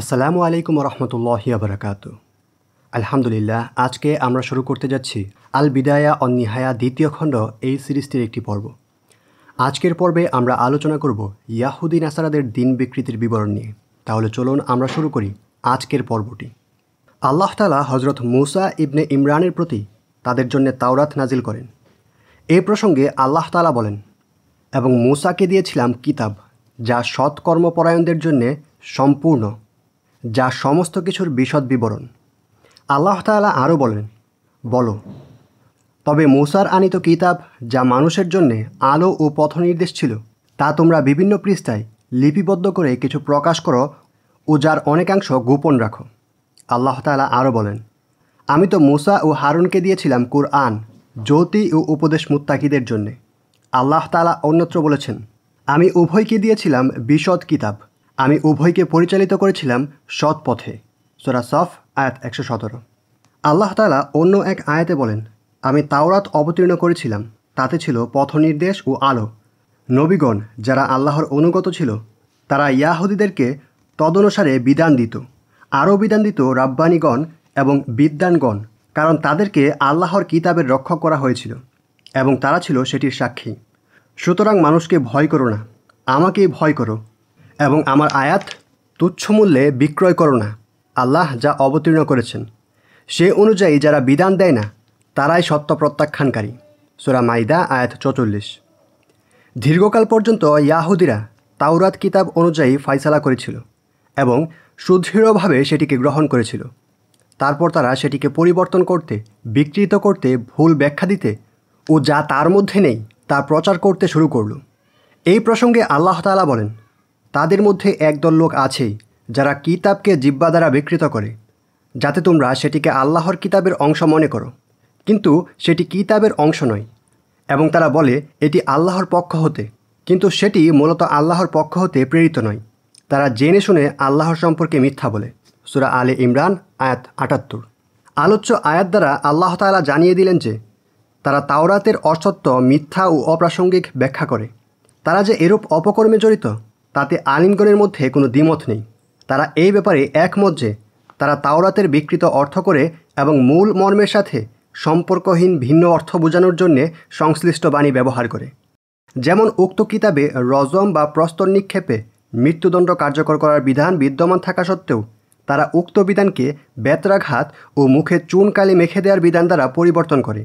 আসসালামু আলাইকুম রহমতুল্লাহি আবরাকাত আলহামদুলিল্লাহ আজকে আমরা শুরু করতে যাচ্ছি আল বিদায়া অন্নিহায়া দ্বিতীয় খণ্ড এই সিরিজটির একটি পর্ব আজকের পর্বে আমরা আলোচনা করব ইয়াহুদ্দিন নাসারাদের দিন বিকৃতির বিবরণ নিয়ে তাহলে চলুন আমরা শুরু করি আজকের পর্বটি আল্লাহতালা হজরত মুসা ইবনে ইমরানের প্রতি তাদের জন্য তাওরাত নাজিল করেন এ প্রসঙ্গে আল্লাহ তালা বলেন এবং মুসাকে দিয়েছিলাম কিতাব যা সৎকর্মপরায়ণদের জন্যে সম্পূর্ণ যা সমস্ত কিছুর বিশদ বিবরণ আল্লাহ তালা আরও বলেন বলো তবে মোসার আনিত কিতাব যা মানুষের জন্যে আলো ও পথনির্দেশ ছিল তা তোমরা বিভিন্ন পৃষ্ঠায় লিপিবদ্ধ করে কিছু প্রকাশ করো ও যার অনেকাংশ গোপন রাখো আল্লাহ তালা আরও বলেন আমি তো মোসা ও হারুনকে দিয়েছিলাম কুরআন জ্যোতি ও উপদেশ মুত্তাকিদের জন্যে আল্লাহ তালা অন্যত্র বলেছেন আমি উভয়কে দিয়েছিলাম বিশদ কিতাব আমি উভয়কে পরিচালিত করেছিলাম সৎ পথে সোরা সফ আয়াত একশো সতেরো আল্লাহ তালা অন্য এক আয়াতে বলেন আমি তাওরাত অবতীর্ণ করেছিলাম তাতে ছিল পথ নির্দেশ ও আলো নবীগণ যারা আল্লাহর অনুগত ছিল তারা ইয়াহুদিদেরকে তদনুসারে বিধান দিত আরও বিধান দিত রাব্বানিগণ এবং বিদ্যানগণ কারণ তাদেরকে আল্লাহর কিতাবের রক্ষা করা হয়েছিল এবং তারা ছিল সেটির সাক্ষী সুতরাং মানুষকে ভয় করো না আমাকেই ভয় করো এবং আমার আয়াত তুচ্ছ মূল্যে বিক্রয় করো না আল্লাহ যা অবতীর্ণ করেছেন সে অনুযায়ী যারা বিধান দেয় না তারাই সত্য প্রত্যাখ্যানকারী সোরা মাইদা আয়াত চচল্লিশ দীর্ঘকাল পর্যন্ত ইয়াহুদিরা তাওরাত কিতাব অনুযায়ী ফাইসালা করেছিল এবং সুদৃঢ়ভাবে সেটিকে গ্রহণ করেছিল তারপর তারা সেটিকে পরিবর্তন করতে বিকৃত করতে ভুল ব্যাখ্যা দিতে ও যা তার মধ্যে নেই তা প্রচার করতে শুরু করল এই প্রসঙ্গে আল্লাহ আল্লাহতালা বলেন তাদের মধ্যে একদল লোক আছে যারা কিতাবকে জিব্বা দ্বারা বিকৃত করে যাতে তোমরা সেটিকে আল্লাহর কিতাবের অংশ মনে করো কিন্তু সেটি কিতাবের অংশ নয় এবং তারা বলে এটি আল্লাহর পক্ষ হতে কিন্তু সেটি মূলত আল্লাহর পক্ষ হতে প্রেরিত নয় তারা জেনে শুনে আল্লাহর সম্পর্কে মিথ্যা বলে সুরা আলে ইমরান আয়াত আটাত্তর আলোচ্য আয়াত দ্বারা আল্লাহ তালা জানিয়ে দিলেন যে তারা তাওরাতের অসত্য মিথ্যা ও অপ্রাসঙ্গিক ব্যাখ্যা করে তারা যে এরূপ অপকর্মে জড়িত তাতে আলিমগণের মধ্যে কোনো দ্বিমত নেই তারা এই ব্যাপারে একমত যে তারা তাওরাতের বিকৃত অর্থ করে এবং মূল মর্মের সাথে সম্পর্কহীন ভিন্ন অর্থ বোঝানোর জন্যে সংশ্লিষ্ট বাণী ব্যবহার করে যেমন উক্ত কিতাবে রজম বা প্রস্তর নিক্ষেপে মৃত্যুদণ্ড কার্যকর করার বিধান বিদ্যমান থাকা সত্ত্বেও তারা উক্ত বিধানকে বেতরাঘাত ও মুখে চুনকালে মেখে দেওয়ার বিধান দ্বারা পরিবর্তন করে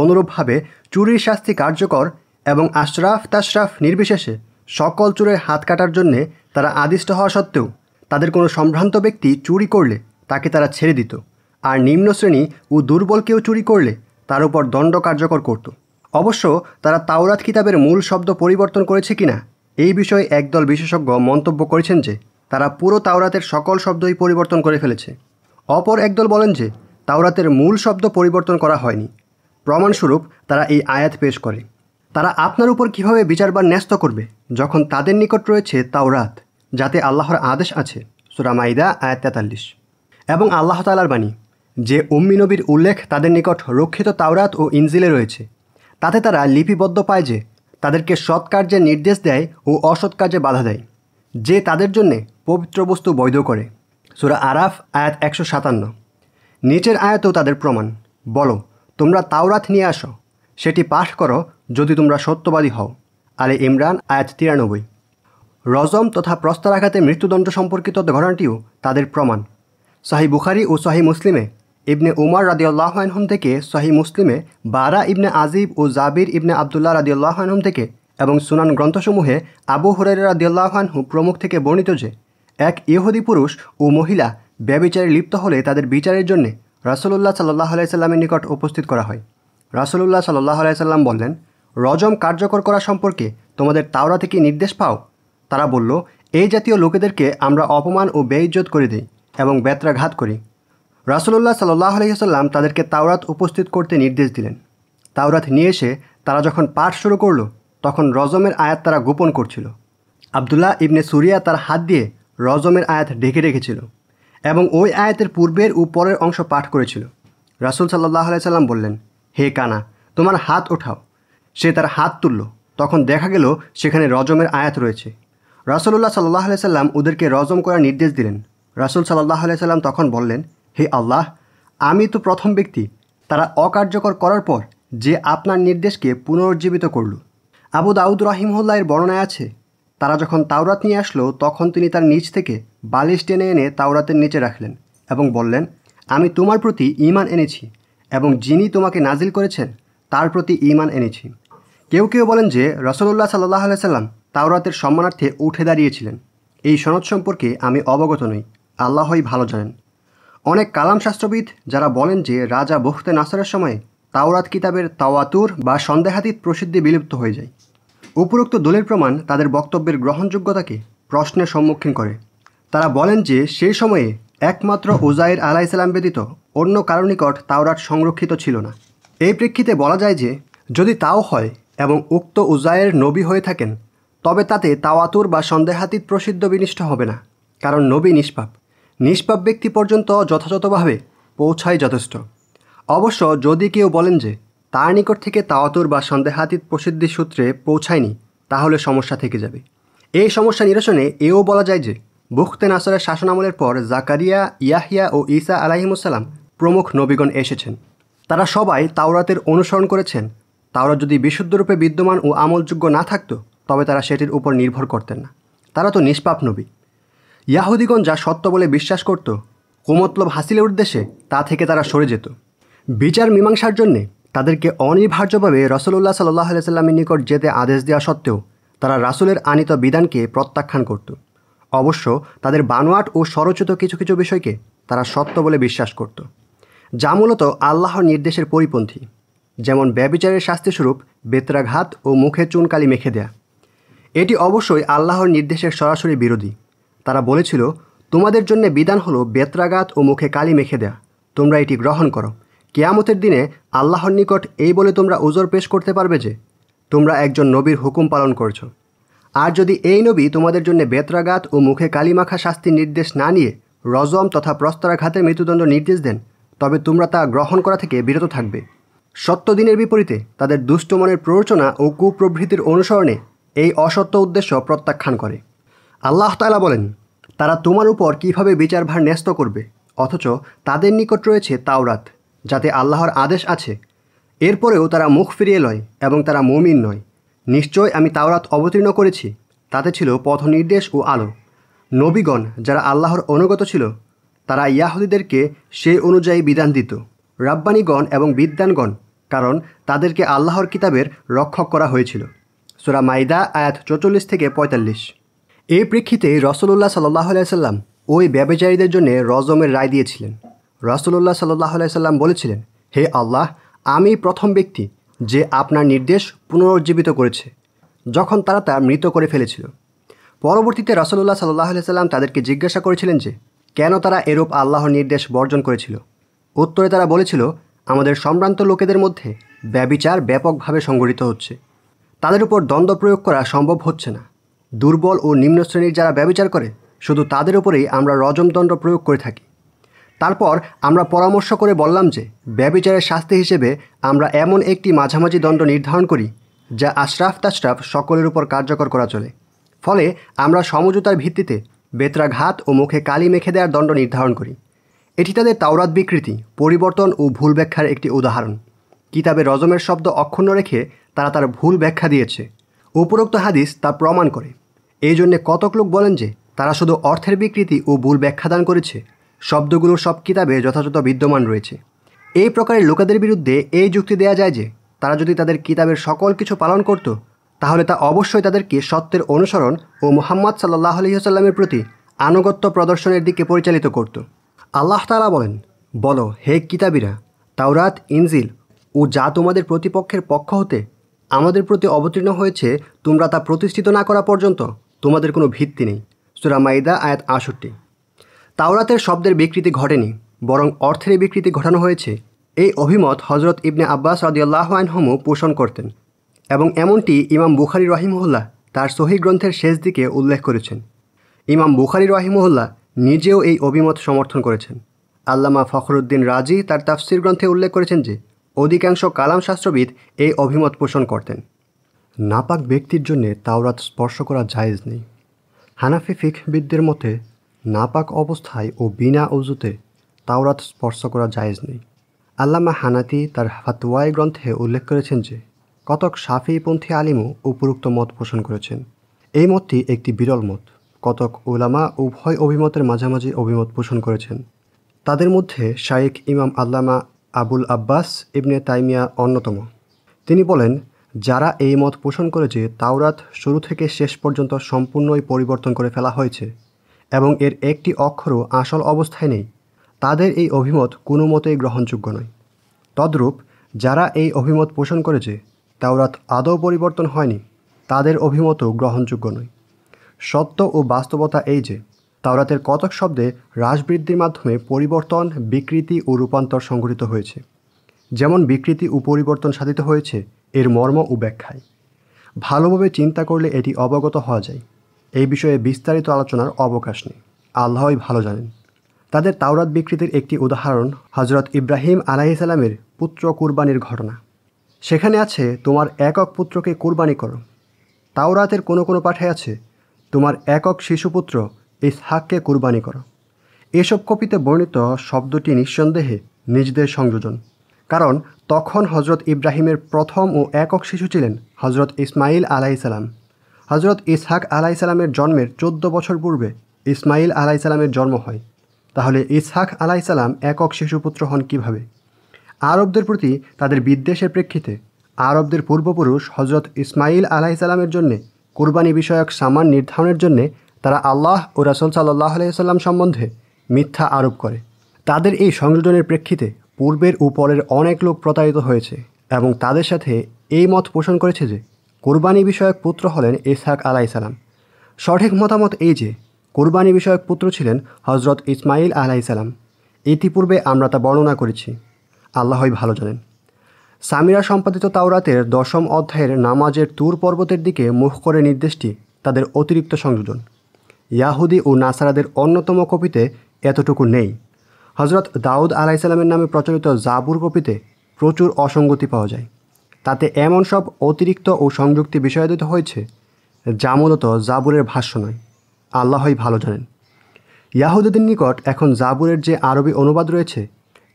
অনুরূপভাবে চুরির শাস্তি কার্যকর এবং আশরাফ তাশরাফ নির্বিশেষে সকল চোরের হাত কাটার জন্যে তারা আদিষ্ট হওয়া সত্ত্বেও তাদের কোনো সম্ভ্রান্ত ব্যক্তি চুরি করলে তাকে তারা ছেড়ে দিত আর নিম্ন শ্রেণী ও দুর্বল কেউ চুরি করলে তার উপর দণ্ড কার্যকর করত অবশ্য তারা তাওরাত কিতাবের মূল শব্দ পরিবর্তন করেছে কিনা এই বিষয়ে একদল বিশেষজ্ঞ মন্তব্য করেছেন যে তারা পুরো তাওরাতের সকল শব্দই পরিবর্তন করে ফেলেছে অপর একদল বলেন যে তাওরাতের মূল শব্দ পরিবর্তন করা হয়নি প্রমাণস্বরূপ তারা এই আয়াত পেশ করে তারা আপনার উপর কিভাবে বিচারবার ন্যস্ত করবে যখন তাদের নিকট রয়েছে তাওরাত যাতে আল্লাহর আদেশ আছে সুরামাইদা আয়াত তেতাল্লিশ এবং আল্লাহ তালার বাণী যে উম্মি নবীর উল্লেখ তাদের নিকট রক্ষিত তাওরাত ও ইনজিলে রয়েছে তাতে তারা লিপিবদ্ধ পায় যে তাদেরকে সৎ কার্যে নির্দেশ দেয় ও অসৎ কার্যে বাধা দেয় যে তাদের জন্যে পবিত্র বস্তু বৈধ করে সুরা আরাফ আয়াত একশো সাতান্ন নিচের আয়াতেও তাদের প্রমাণ বলো তোমরা তাওরাত নিয়ে আসো সেটি পাঠ করো যদি তোমরা সত্যবাদী হও আলে ইমরান আয়াত তিরানব্বই রজম তথা প্রস্তার আঘাতে মৃত্যুদণ্ড সম্পর্কিত ঘটনাটিও তাদের প্রমাণ শাহী বুখারি ও শাহী মুসলিমে ইবনে উমার রাদিউল্লাহনহম থেকে শাহী মুসলিমে বারা ইবনে আজিব ও জাবির ইবনে আবদুল্লাহ রাদিউল্লাহনহম থেকে এবং সুনান গ্রন্থসমূহে আবু হরের রাদিউল্লাহানহু প্রমুখ থেকে বর্ণিত যে এক ইহুদি পুরুষ ও মহিলা ব্যবিচারে লিপ্ত হলে তাদের বিচারের জন্যে রাসলুল্লাহ সাল্লাহ আলাইসাল্লামের নিকট উপস্থিত করা হয় রাসলুল্লাহ সাল্লাহ আলাইসাল্লাম বললেন রজম কার্যকর করা সম্পর্কে তোমাদের তাওরা থেকে নির্দেশ পাও তারা বলল এই জাতীয় লোকেদেরকে আমরা অপমান ও বেইজ্জত করে দিই এবং ব্যত্রাঘাত করি রাসুলুল্লাহ সাল্লাহ আলহিহাল্লাম তাদেরকে তাওরাত উপস্থিত করতে নির্দেশ দিলেন তাওরাত নিয়ে এসে তারা যখন পাঠ শুরু করলো তখন রজমের আয়াত তারা গোপন করছিল আবদুল্লাহ ইবনে সুরিয়া তার হাত দিয়ে রজমের আয়াত ঢেকে রেখেছিল এবং ওই আয়াতের পূর্বের ও পরের অংশ পাঠ করেছিল রাসুল সাল্লাহ আলাইসাল্লাম বললেন হে কানা তোমার হাত ওঠাও সে তার হাত তুলল তখন দেখা গেল সেখানে রজমের আয়াত রয়েছে রাসুল্লাহ সাল্লাহ সাল্লাম ওদেরকে রজম করার নির্দেশ দিলেন রাসুল সাল্লাহ সাল্লাম তখন বললেন হে আল্লাহ আমি তো প্রথম ব্যক্তি তারা অকার্যকর করার পর যে আপনার নির্দেশকে পুনরুজ্জীবিত করল আবু দাউদ এর বর্ণায় আছে তারা যখন তাওরাত নিয়ে আসলো তখন তিনি তার নিচ থেকে বালিশ টেনে এনে তাওরাতের নিচে রাখলেন এবং বললেন আমি তোমার প্রতি ইমান এনেছি এবং যিনি তোমাকে নাজিল করেছেন তার প্রতি ইমান এনেছি কেউ কেউ বলেন যে রসদুল্লাহ সাল্লাহ সাল্লাম তাওরাতের সম্মানার্থে উঠে দাঁড়িয়েছিলেন এই সনদ সম্পর্কে আমি অবগত নই আল্লাহই ভালো জানেন অনেক কালাম শাস্ত্রবিদ যারা বলেন যে রাজা বখতে নাসরের সময়ে তাওরাত কিতাবের তাওয়াতুর বা সন্দেহাতীত প্রসিদ্ধি বিলুপ্ত হয়ে যায় উপরোক্ত দলের প্রমাণ তাদের বক্তব্যের গ্রহণযোগ্যতাকে প্রশ্নের সম্মুখীন করে তারা বলেন যে সেই সময়ে একমাত্র ওজাইর আলাইসালাম ব্যতীত অন্য কারো নিকট তাওরাত সংরক্ষিত ছিল না এই প্রেক্ষিতে বলা যায় যে যদি তাও হয় এবং উক্ত উজায়ের নবী হয়ে থাকেন তবে তাতে তাওয়াতুর বা সন্দেহাতীত প্রসিদ্ধ বিনিষ্ট হবে না কারণ নবী নিষ্পাপ নিষ্পাপ ব্যক্তি পর্যন্ত যথাযথভাবে পৌঁছায় যথেষ্ট অবশ্য যদি কেউ বলেন যে তার নিকট থেকে তাওয়াতুর বা সন্দেহাতীত প্রসিদ্ধি সূত্রে পৌঁছায়নি তাহলে সমস্যা থেকে যাবে এই সমস্যা নিরসনে এও বলা যায় যে বুখতে নাসরের শাসনামলের পর জাকারিয়া ইয়াহিয়া ও ঈসা আলাহিমুসাল্লাম প্রমুখ নবীগণ এসেছেন তারা সবাই তাওরাতের অনুসরণ করেছেন তাওরাত যদি বিশুদ্ধরূপে বিদ্যমান ও আমলযোগ্য না থাকত তবে তারা সেটির উপর নির্ভর করতেন না তারা তো নিষ্পাপ নবী ইয়াহুদিগণ যা সত্য বলে বিশ্বাস করত কুমতলব হাসিলের উদ্দেশ্যে তা থেকে তারা সরে যেত বিচার মীমাংসার জন্যে তাদেরকে অনিবার্যভাবে রসলুল্লাহ সাল্লাহ সাল্লামের নিকট যেতে আদেশ দেওয়া সত্ত্বেও তারা রাসুলের আনিত বিধানকে প্রত্যাখ্যান করত অবশ্য তাদের বানোয়াট ও সরচিত কিছু কিছু বিষয়কে তারা সত্য বলে বিশ্বাস করত যা মূলত আল্লাহর নির্দেশের পরিপন্থী যেমন ব্যবিচারের শাস্তিস্বরূপ বেত্রাঘাত ও মুখে চুনকালি মেখে দেয়া এটি অবশ্যই আল্লাহর নির্দেশের সরাসরি বিরোধী তারা বলেছিল তোমাদের জন্য বিধান হলো বেতরাঘাত ও মুখে কালি মেখে দেয়া তোমরা এটি গ্রহণ করো কেয়ামতের দিনে আল্লাহর নিকট এই বলে তোমরা ওজোর পেশ করতে পারবে যে তোমরা একজন নবীর হুকুম পালন করছ আর যদি এই নবী তোমাদের জন্য বেতরাঘাত ও মুখে কালিমাখা শাস্তির নির্দেশ না নিয়ে রজম তথা প্রস্তরাঘাতের মৃত্যুদণ্ড নির্দেশ দেন তবে তোমরা তা গ্রহণ করা থেকে বিরত থাকবে সত্যদিনের বিপরীতে তাদের দুষ্টমনের প্ররোচনা ও কুপ্রবৃত্তির অনুসরণে এই অসত্য উদ্দেশ্য প্রত্যাখ্যান করে আল্লাহ তালা বলেন তারা তোমার উপর কীভাবে বিচারভার ন্যস্ত করবে অথচ তাদের নিকট রয়েছে তাওরাত যাতে আল্লাহর আদেশ আছে এরপরেও তারা মুখ ফিরিয়ে লয় এবং তারা মমিন নয় নিশ্চয় আমি তাওরাত অবতীর্ণ করেছি তাতে ছিল পথ নির্দেশ ও আলো নবীগণ যারা আল্লাহর অনুগত ছিল তারা ইয়াহুদিদেরকে সে অনুযায়ী বিধান দিত রাব্বানীগণ এবং বিদ্যানগণ কারণ তাদেরকে আল্লাহর কিতাবের রক্ষক করা হয়েছিল সুরা মাইদা আয়াত চৌচল্লিশ থেকে পঁয়তাল্লিশ এই প্রেক্ষিতে রসুল্লাহ সাল্লাহ সাল্লাম ওই ব্যবচারীদের জন্য রজমের রায় দিয়েছিলেন রসুল্লাহ সাল্লাহ সাল্লাম বলেছিলেন হে আল্লাহ আমি প্রথম ব্যক্তি যে আপনার নির্দেশ পুনরুজ্জীবিত করেছে যখন তারা তা মৃত করে ফেলেছিল পরবর্তীতে রসল্লাহ সাল্লাহ সাল্লাম তাদেরকে জিজ্ঞাসা করেছিলেন যে কেন তারা এরূপ আল্লাহর নির্দেশ বর্জন করেছিল উত্তরে তারা বলেছিল আমাদের সম্ভ্রান্ত লোকেদের মধ্যে ব্যবিচার ব্যাপকভাবে সংঘটিত হচ্ছে তাদের উপর দ্বন্দ্ব প্রয়োগ করা সম্ভব হচ্ছে না দুর্বল ও নিম্ন শ্রেণীর যারা ব্যবিচার করে শুধু তাদের উপরেই আমরা রজমদণ্ড প্রয়োগ করে থাকি তারপর আমরা পরামর্শ করে বললাম যে ব্যবিচারের শাস্তি হিসেবে আমরা এমন একটি মাঝামাঝি দণ্ড নির্ধারণ করি যা আশরাফ তাশরাফ সকলের উপর কার্যকর করা চলে ফলে আমরা সমঝোতার ভিত্তিতে ঘাত ও মুখে কালি মেখে দেওয়ার দণ্ড নির্ধারণ করি এটি তাদের তাওরাত বিকৃতি পরিবর্তন ও ভুল ব্যাখ্যার একটি উদাহরণ কিতাবে রজমের শব্দ অক্ষুণ্ণ রেখে তারা তার ভুল ব্যাখ্যা দিয়েছে উপরোক্ত হাদিস তা প্রমাণ করে এই জন্যে কতক লোক বলেন যে তারা শুধু অর্থের বিকৃতি ও ভুল ব্যাখ্যা দান করেছে শব্দগুলো সব কিতাবে যথাযথ বিদ্যমান রয়েছে এই প্রকারের লোকেদের বিরুদ্ধে এই যুক্তি দেয়া যায় যে তারা যদি তাদের কিতাবের সকল কিছু পালন করত তাহলে তা অবশ্যই তাদেরকে সত্যের অনুসরণ ও মোহাম্মদ সাল্লাহ আলহিহসাল্লামের প্রতি আনুগত্য প্রদর্শনের দিকে পরিচালিত করতো আল্লাহ তালা বলেন বলো হে কিতাবিরা তাওরাত ইনজিল ও যা তোমাদের প্রতিপক্ষের পক্ষ হতে আমাদের প্রতি অবতীর্ণ হয়েছে তোমরা তা প্রতিষ্ঠিত না করা পর্যন্ত তোমাদের কোনো ভিত্তি নেই সুরা মাইদা আয়াত আষট্টি তাওরাতের শব্দের বিকৃতি ঘটেনি বরং অর্থের বিকৃতি ঘটানো হয়েছে এই অভিমত হজরত ইবনে আব্বাস রাদিয়াল্লাহ আনহমু পোষণ করতেন এবং এমনটি ইমাম বুখারি রহিমহল্লা তার সহি গ্রন্থের শেষ দিকে উল্লেখ করেছেন ইমাম বুখারি রহিমহল্লা নিজেও এই অভিমত সমর্থন করেছেন আল্লামা ফখরুদ্দিন রাজি তার তাফসির গ্রন্থে উল্লেখ করেছেন যে অধিকাংশ কালামশাস্ত্রবিদ এই অভিমত পোষণ করতেন নাপাক ব্যক্তির জন্যে তাওরাত স্পর্শ করা জায়েজ নেই হানাফি ফিকবিদদের মতে নাপাক অবস্থায় ও বিনা অজুতে তাওরাত স্পর্শ করা জায়েজ নেই আল্লামা হানাতি তার হাতুয়াই গ্রন্থে উল্লেখ করেছেন যে কতক সাফিপন্থী আলিমও উপরুক্ত মত পোষণ করেছেন এই মতটি একটি বিরল মত কতক ওলামা উভয় অভিমতের মাঝামাঝি অভিমত পোষণ করেছেন তাদের মধ্যে শায়েখ ইমাম আল্লামা আবুল আব্বাস ইবনে তাইমিয়া অন্যতম তিনি বলেন যারা এই মত পোষণ করেছে তাওরাত শুরু থেকে শেষ পর্যন্ত সম্পূর্ণই পরিবর্তন করে ফেলা হয়েছে এবং এর একটি অক্ষরও আসল অবস্থায় নেই তাদের এই অভিমত কোনো মতেই গ্রহণযোগ্য নয় তদ্রূপ যারা এই অভিমত পোষণ করেছে তাওরাত আদৌ পরিবর্তন হয়নি তাদের অভিমতও গ্রহণযোগ্য নয় সত্য ও বাস্তবতা এই যে তাওরাতের কতক শব্দে হ্রাসবৃদ্ধির মাধ্যমে পরিবর্তন বিকৃতি ও রূপান্তর সংঘটিত হয়েছে যেমন বিকৃতি ও পরিবর্তন সাধিত হয়েছে এর মর্ম ও ব্যাখ্যায় ভালোভাবে চিন্তা করলে এটি অবগত হওয়া যায় এই বিষয়ে বিস্তারিত আলোচনার অবকাশ নেই আল্লাহই ভালো জানেন তাদের তাওরাত বিকৃতির একটি উদাহরণ হজরত ইব্রাহিম আলাহিসাল্লামের পুত্র কুরবানির ঘটনা সেখানে আছে তোমার একক পুত্রকে কুরবানি করো তাওরাতের কোনো কোনো পাঠে আছে তোমার একক শিশুপুত্র ইসহাককে কুরবানি করো এসব কপিতে বর্ণিত শব্দটি নিঃসন্দেহে নিজদের সংযোজন কারণ তখন হজরত ইব্রাহিমের প্রথম ও একক শিশু ছিলেন হজরত ইসমাইল আলাইসালাম হজরত ইসহাক আলাইসালামের জন্মের চোদ্দ বছর পূর্বে ইসমাইল আলাইসালামের জন্ম হয় তাহলে ইসহাক আলাইসালাম একক শিশুপুত্র হন কিভাবে আরবদের প্রতি তাদের বিদ্বেষের প্রেক্ষিতে আরবদের পূর্বপুরুষ হজরত ইসমাইল আলাইসালামের জন্যে কুরবানি বিষয়ক সামান নির্ধারণের জন্যে তারা আল্লাহ ও রাসুল সাল্লাহ আলাইসাল্লাম সম্বন্ধে মিথ্যা আরোপ করে তাদের এই সংযোজনের প্রেক্ষিতে পূর্বের উপরের অনেক লোক প্রতারিত হয়েছে এবং তাদের সাথে এই মত পোষণ করেছে যে কোরবানি বিষয়ক পুত্র হলেন ইসহাক আলাইসালাম সঠিক মতামত এই যে কোরবানি বিষয়ক পুত্র ছিলেন হজরত ইসমাইল আলাইসালাম ইতিপূর্বে আমরা তা বর্ণনা করেছি আল্লাহই ভালো জানেন সামিরা সম্পাদিত তাওরাতের দশম অধ্যায়ের নামাজের তুর পর্বতের দিকে মুখ করে নির্দেশটি তাদের অতিরিক্ত সংযোজন ইয়াহুদি ও নাসারাদের অন্যতম কপিতে এতটুকু নেই হজরত দাউদ আলাইসাল্লামের নামে প্রচলিত জাবুর কপিতে প্রচুর অসঙ্গতি পাওয়া যায় তাতে এমন সব অতিরিক্ত ও সংযুক্তি বিষয়াদিত হয়েছে যা মূলত জাবুরের ভাষ্য নয় আল্লাহই ভালো জানেন ইয়াহুদিদের নিকট এখন জাবুরের যে আরবি অনুবাদ রয়েছে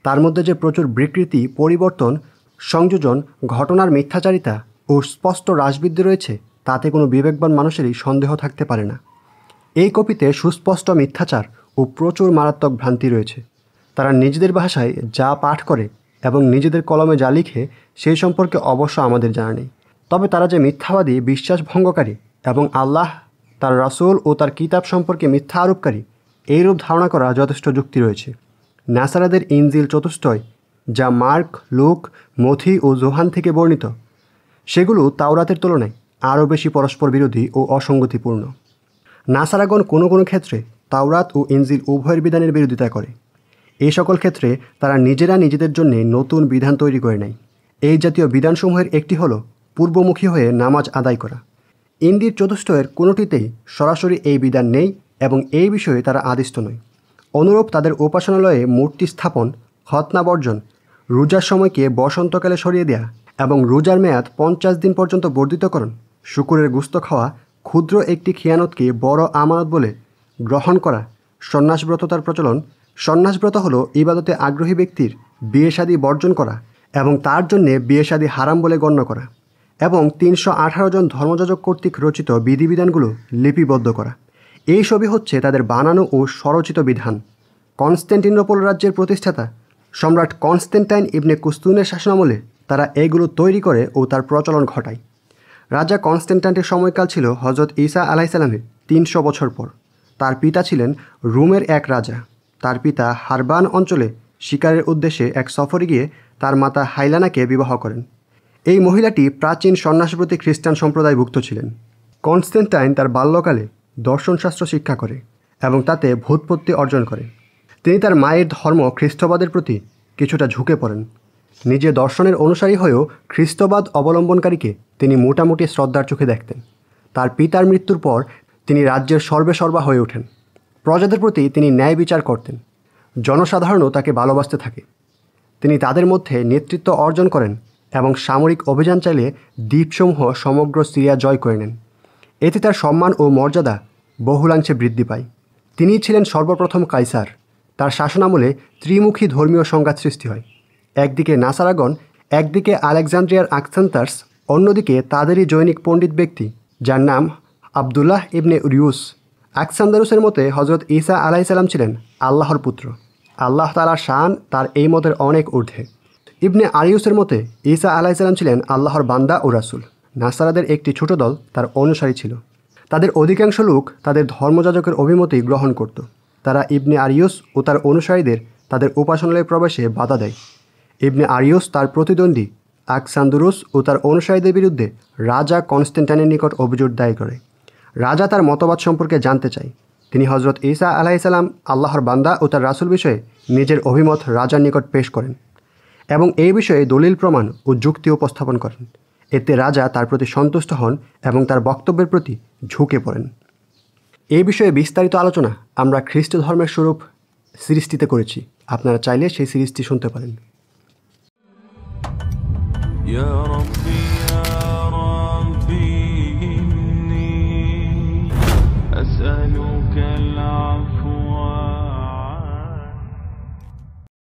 তার মধ্যে যে প্রচুর বিকৃতি পরিবর্তন সংযোজন ঘটনার মিথ্যাচারিতা ও স্পষ্ট রাসবৃদ্ধি রয়েছে তাতে কোনো বিবেকবান মানুষেরই সন্দেহ থাকতে পারে না এই কপিতে সুস্পষ্ট মিথ্যাচার ও প্রচুর মারাত্মক ভ্রান্তি রয়েছে তারা নিজেদের ভাষায় যা পাঠ করে এবং নিজেদের কলমে যা লিখে সেই সম্পর্কে অবশ্য আমাদের জানা নেই তবে তারা যে মিথ্যাবাদী বিশ্বাস ভঙ্গকারী এবং আল্লাহ তার রাসুল ও তার কিতাব সম্পর্কে মিথ্যা আরোপকারী এইরূপ ধারণা করা যথেষ্ট যুক্তি রয়েছে নাসারাদের ইনজিল চতুষ্টয় যা মার্ক লুক মথি ও জোহান থেকে বর্ণিত সেগুলো তাওরাতের তুলনায় আরও বেশি পরস্পর বিরোধী ও অসঙ্গতিপূর্ণ নাসারাগণ কোনো কোনো ক্ষেত্রে তাওরাত ও ইঞ্জিল উভয়ের বিধানের বিরোধিতা করে এই সকল ক্ষেত্রে তারা নিজেরা নিজেদের জন্য নতুন বিধান তৈরি করে নেয় এই জাতীয় বিধানসমূহের একটি হল পূর্বমুখী হয়ে নামাজ আদায় করা ইন্দির চতুষ্টয়ের কোনোটিতেই সরাসরি এই বিধান নেই এবং এই বিষয়ে তারা আদিষ্ট নয় অনুরূপ তাদের উপাসনালয়ে মূর্তি স্থাপন খতনা বর্জন রোজার সময়কে বসন্তকালে সরিয়ে দেয়া এবং রোজার মেয়াদ পঞ্চাশ দিন পর্যন্ত বর্ধিতকরণ শুকুরের গুস্ত খাওয়া ক্ষুদ্র একটি খেয়ানতকে বড় আমানত বলে গ্রহণ করা সন্ন্যাসব্রততার প্রচলন সন্ন্যাসব্রত হল ইবাদতে আগ্রহী ব্যক্তির বিয়ে বর্জন করা এবং তার জন্যে বিয়ে হারাম বলে গণ্য করা এবং তিনশো আঠারো জন ধর্মযাজক কর্তৃক রচিত বিধিবিধানগুলো লিপিবদ্ধ করা এই সবই হচ্ছে তাদের বানানো ও সরচিত বিধান কনস্ট্যান্টিনোপল রাজ্যের প্রতিষ্ঠাতা সম্রাট কনস্টেন্টাইন ইবনে কুস্তুনের শাসনামলে তারা এগুলো তৈরি করে ও তার প্রচলন ঘটায় রাজা কনস্টেন্টাইনের সময়কাল ছিল হজরত ঈসা আলাইসালামের তিনশো বছর পর তার পিতা ছিলেন রোমের এক রাজা তার পিতা হারবান অঞ্চলে শিকারের উদ্দেশ্যে এক সফরে গিয়ে তার মাতা হাইলানাকে বিবাহ করেন এই মহিলাটি প্রাচীন সন্ন্যাসপ্রতি খ্রিস্টান সম্প্রদায়ভুক্ত ছিলেন কনস্টেন্টাইন তার বাল্যকালে দর্শনশাস্ত্র শিক্ষা করে এবং তাতে ভূতপত্তি অর্জন করে তিনি তার মায়ের ধর্ম খ্রিস্টবাদের প্রতি কিছুটা ঝুঁকে পড়েন নিজে দর্শনের অনুসারী হয়েও খ্রিস্টবাদ অবলম্বনকারীকে তিনি মোটামুটি শ্রদ্ধার চোখে দেখতেন তার পিতার মৃত্যুর পর তিনি রাজ্যের সর্বেসর্বা হয়ে ওঠেন প্রজাদের প্রতি তিনি ন্যায় বিচার করতেন জনসাধারণও তাকে ভালোবাসতে থাকে তিনি তাদের মধ্যে নেতৃত্ব অর্জন করেন এবং সামরিক অভিযান চালিয়ে দ্বীপসমূহ সমগ্র সিরিয়া জয় করে নেন এতে তার সম্মান ও মর্যাদা বহুলাংশে বৃদ্ধি পায় তিনি ছিলেন সর্বপ্রথম কাইসার তার শাসনামলে ত্রিমুখী ধর্মীয় সংঘাত সৃষ্টি হয় একদিকে নাসারাগণ একদিকে আলেকজান্ড্রিয়ার আকসান্তার্স অন্যদিকে তাদেরই জৈনিক পণ্ডিত ব্যক্তি যার নাম আবদুল্লাহ ইবনে রিউস আকসান্দারুসের মতে হজরত ঈসা আলাইসাল্লাম ছিলেন আল্লাহর পুত্র আল্লাহ তালার শান তার এই মতের অনেক ঊর্ধ্বে ইবনে আরিউসের মতে ঈসা আলাইসাল্লাম ছিলেন আল্লাহর বান্দা ও রাসুল নাসারাদের একটি ছোট দল তার অনুসারী ছিল তাদের অধিকাংশ লোক তাদের ধর্মযাজকের অভিমতি গ্রহণ করত তারা ইবনে আরিয়ুস ও তার অনুসারীদের তাদের উপাসনালয়ে প্রবেশে বাধা দেয় ইবনে আরিয়ুস তার প্রতিদ্বন্দ্বী আকসান্দুরুস ও তার অনুসারীদের বিরুদ্ধে রাজা কনস্টেন্টানের নিকট অভিযোগ দায়ী করে রাজা তার মতবাদ সম্পর্কে জানতে চায় তিনি হজরত ঈসা আলাহিসাল্লাম আল্লাহর বান্দা ও তার রাসুল বিষয়ে নিজের অভিমত রাজার নিকট পেশ করেন এবং এই বিষয়ে দলিল প্রমাণ ও যুক্তি উপস্থাপন করেন এতে রাজা তার প্রতি সন্তুষ্ট হন এবং তার বক্তব্যের প্রতি ঝুঁকে পড়েন এই বিষয়ে বিস্তারিত আলোচনা আমরা খ্রিস্ট ধর্মের স্বরূপ সিরিজটিতে করেছি আপনারা চাইলে সেই সিরিজটি শুনতে পারেন